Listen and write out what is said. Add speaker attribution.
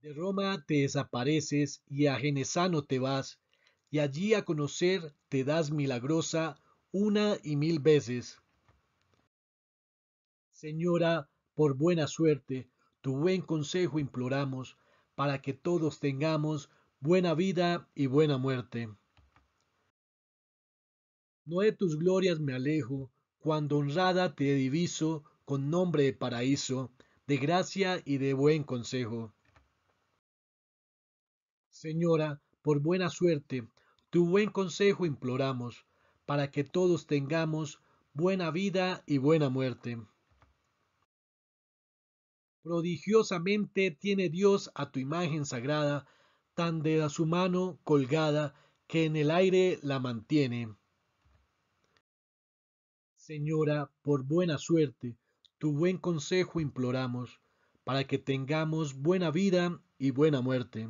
Speaker 1: De Roma te desapareces y a Genesano te vas, y allí a conocer te das milagrosa una y mil veces. Señora, por buena suerte, tu buen consejo imploramos, para que todos tengamos buena vida y buena muerte. No de tus glorias me alejo, cuando honrada te diviso con nombre de paraíso, de gracia y de buen consejo. Señora, por buena suerte, tu buen consejo imploramos, para que todos tengamos buena vida y buena muerte. Prodigiosamente tiene Dios a tu imagen sagrada, tan de su mano colgada, que en el aire la mantiene. Señora, por buena suerte, tu buen consejo imploramos, para que tengamos buena vida y buena muerte.